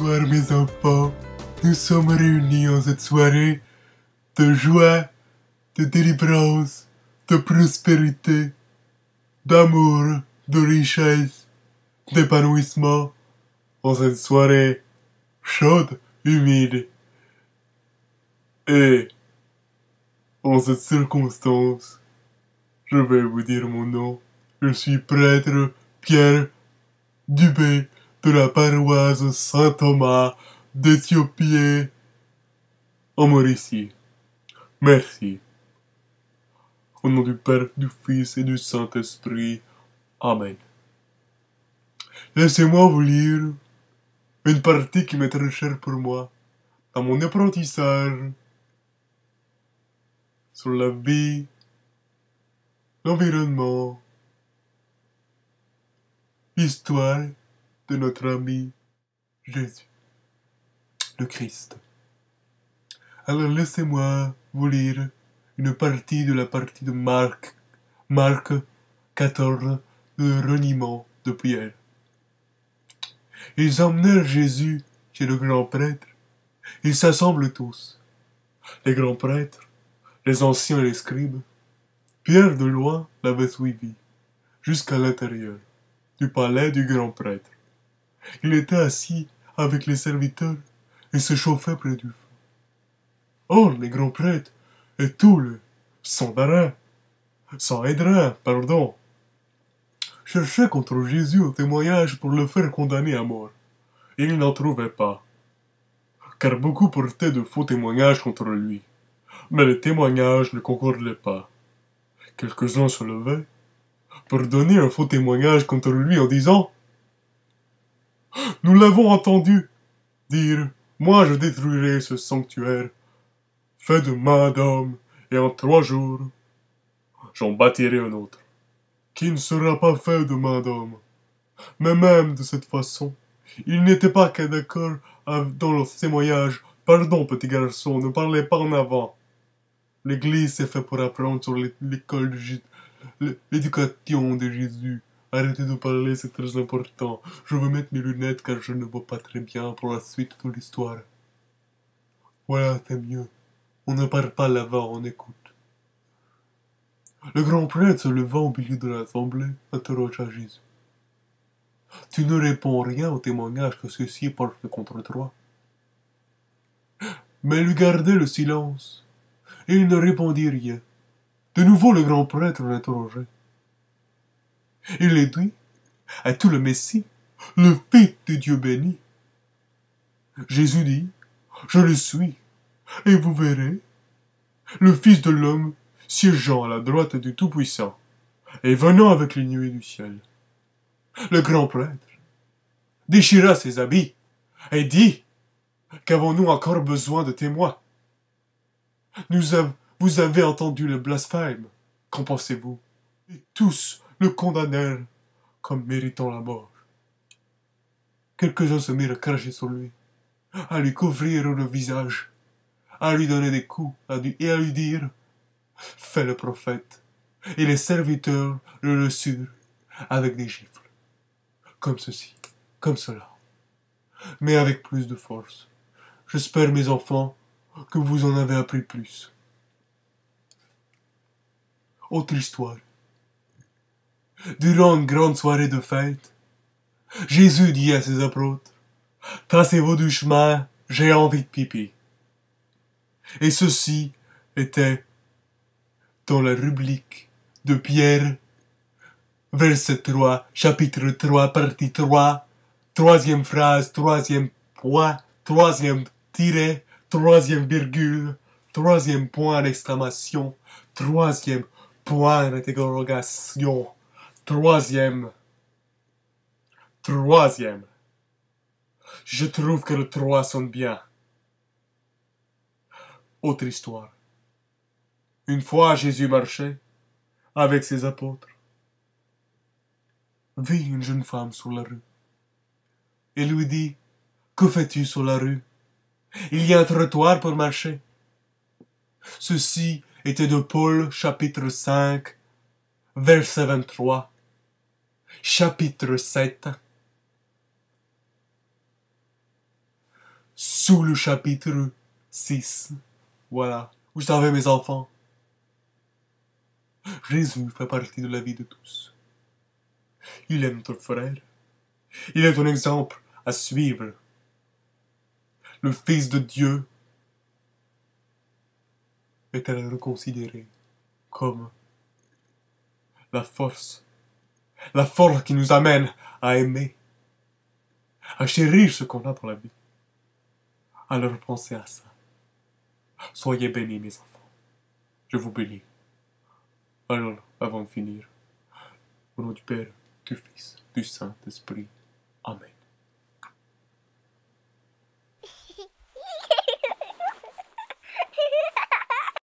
Bonsoir mes enfants, nous sommes réunis en cette soirée de joie, de délivrance, de prospérité, d'amour, de richesse, d'épanouissement, en cette soirée chaude, humide, et en cette circonstance, je vais vous dire mon nom, je suis prêtre Pierre Dubé de la paroisse Saint-Thomas d'Éthiopie en Mauricie. Merci. Au nom du Père, du Fils et du Saint-Esprit. Amen. Laissez-moi vous lire une partie qui m'est très chère pour moi à mon apprentissage sur la vie, l'environnement, l'histoire de notre ami Jésus, le Christ. Alors laissez-moi vous lire une partie de la partie de Marc, Marc 14, le reniement de Pierre. Ils emmenèrent Jésus chez le grand prêtre. Ils s'assemblent tous, les grands prêtres, les anciens et les scribes. Pierre de loin l'avait suivi, jusqu'à l'intérieur du palais du grand prêtre. Il était assis avec les serviteurs et se chauffait près du feu. Or, les grands prêtres et tous les sans sanhédrins, pardon, cherchaient contre Jésus un témoignage pour le faire condamner à mort. Ils n'en trouvaient pas, car beaucoup portaient de faux témoignages contre lui. Mais les témoignages ne concordaient pas. Quelques-uns se levaient pour donner un faux témoignage contre lui en disant nous l'avons entendu dire Moi je détruirai ce sanctuaire, fait de main d'homme, et en trois jours, j'en bâtirai un autre, qui ne sera pas fait de main d'homme. Mais même de cette façon, ils n'étaient pas qu'à d'accord dans leur témoignage. Pardon, petit garçon, ne parlez pas en avant. L'Église s'est faite pour apprendre sur l'école de l'éducation de Jésus. Arrêtez de parler, c'est très important. Je veux mettre mes lunettes car je ne vois pas très bien pour la suite de l'histoire. Voilà, c'est mieux. On ne parle pas là-bas, on écoute. Le grand prêtre se leva au milieu de l'assemblée, interrogea Jésus. Tu ne réponds rien au témoignage que ceux-ci portent contre toi. Mais lui gardait le silence, et il ne répondit rien. De nouveau le grand prêtre l'interrogeait. Il est dit à tout le Messie, le Fils de Dieu béni. Jésus dit, je le suis, et vous verrez le Fils de l'homme siégeant à la droite du Tout-Puissant et venant avec les nuées du ciel. Le grand prêtre déchira ses habits et dit, Qu'avons-nous encore besoin de témoins Vous avez entendu le blasphème, qu'en pensez-vous Et tous le condamnèrent comme méritant la mort. Quelques-uns se mirent à cracher sur lui, à lui couvrir le visage, à lui donner des coups et à lui dire Fais le prophète. Et les serviteurs le reçurent avec des gifles, comme ceci, comme cela, mais avec plus de force. J'espère, mes enfants, que vous en avez appris plus. Autre histoire durant une grande soirée de fête, Jésus dit à ses apôtres, Tracez-vous du chemin, j'ai envie de pipi. Et ceci était dans la rubrique de Pierre, verset 3, chapitre 3, partie 3, troisième phrase, troisième point, troisième tiret, troisième virgule, troisième point d'exclamation, troisième point d'interrogation. Troisième. Troisième. Je trouve que le trois sonne bien. Autre histoire. Une fois Jésus marchait avec ses apôtres. Vit une jeune femme sur la rue et lui dit Que fais-tu sur la rue Il y a un trottoir pour marcher. Ceci était de Paul chapitre 5, verset 23. Chapitre 7 Sous le chapitre 6. Voilà, où j'avais mes enfants. Jésus fait partie de la vie de tous. Il est notre frère. Il est un exemple à suivre. Le Fils de Dieu est à le reconsidérer comme la force la force qui nous amène à aimer, à chérir ce qu'on a dans la vie. Alors pensez à ça. Soyez bénis, mes enfants. Je vous bénis. Alors, avant de finir, au nom du Père, du Fils, du Saint-Esprit. Amen.